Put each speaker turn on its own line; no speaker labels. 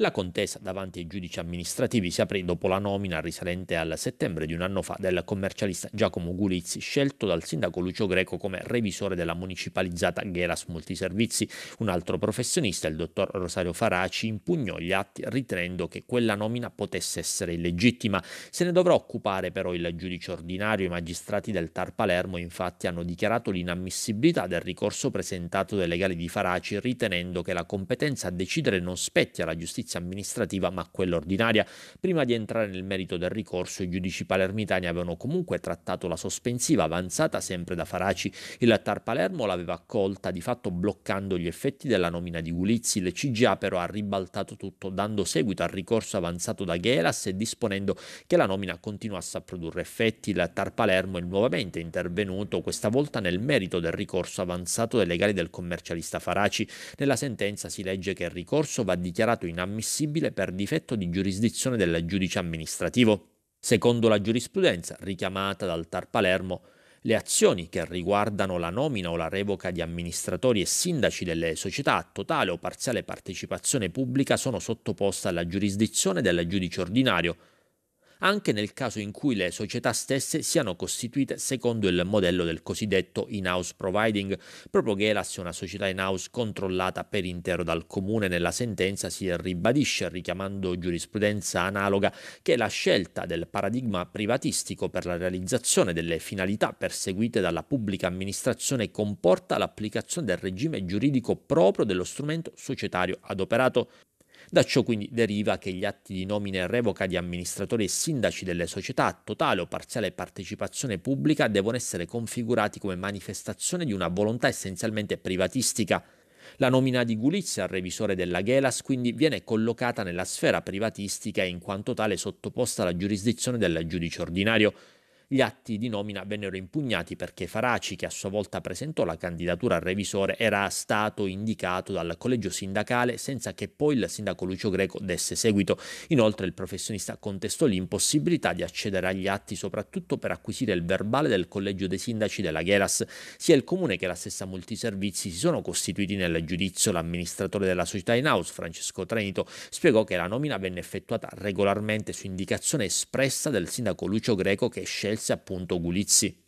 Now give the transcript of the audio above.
La contesa davanti ai giudici amministrativi si aprì dopo la nomina risalente al settembre di un anno fa del commercialista Giacomo Gulizzi, scelto dal sindaco Lucio Greco come revisore della municipalizzata Gheras Multiservizi. Un altro professionista, il dottor Rosario Faraci, impugnò gli atti ritenendo che quella nomina potesse essere illegittima. Se ne dovrà occupare però il giudice ordinario. I magistrati del Tar Palermo infatti hanno dichiarato l'inammissibilità del ricorso presentato dai legali di Faraci ritenendo che la competenza a decidere non spetti alla giustizia giustizia amministrativa ma quella ordinaria. Prima di entrare nel merito del ricorso, i giudici palermitani avevano comunque trattato la sospensiva avanzata sempre da Faraci. Il Tar Palermo l'aveva accolta di fatto bloccando gli effetti della nomina di Gulizzi. Il CGA però ha ribaltato tutto dando seguito al ricorso avanzato da Geras e disponendo che la nomina continuasse a produrre effetti. Il Tar Palermo è nuovamente intervenuto, questa volta nel merito del ricorso avanzato dai legali del commercialista Faraci. Nella sentenza si legge che il ricorso va dichiarato inammissibile ammissibile per difetto di giurisdizione del giudice amministrativo. Secondo la giurisprudenza richiamata dal Tar Palermo, le azioni che riguardano la nomina o la revoca di amministratori e sindaci delle società a totale o parziale partecipazione pubblica sono sottoposte alla giurisdizione del giudice ordinario, anche nel caso in cui le società stesse siano costituite secondo il modello del cosiddetto in-house providing, proprio che la sia una società in-house controllata per intero dal comune. Nella sentenza si ribadisce, richiamando giurisprudenza analoga, che la scelta del paradigma privatistico per la realizzazione delle finalità perseguite dalla pubblica amministrazione comporta l'applicazione del regime giuridico proprio dello strumento societario adoperato. Da ciò quindi deriva che gli atti di nomina e revoca di amministratori e sindaci delle società a totale o parziale partecipazione pubblica devono essere configurati come manifestazione di una volontà essenzialmente privatistica. La nomina di Gulizia al revisore della Gelas quindi viene collocata nella sfera privatistica e in quanto tale sottoposta alla giurisdizione del giudice ordinario gli atti di nomina vennero impugnati perché Faraci, che a sua volta presentò la candidatura al revisore, era stato indicato dal collegio sindacale senza che poi il sindaco Lucio Greco desse seguito. Inoltre il professionista contestò l'impossibilità di accedere agli atti soprattutto per acquisire il verbale del collegio dei sindaci della Gheras. Sia il comune che la stessa Multiservizi si sono costituiti nel giudizio. L'amministratore della società in house, Francesco Trenito, spiegò che la nomina venne effettuata regolarmente su indicazione espressa del sindaco Lucio Greco che scelse appunto Gulizzi.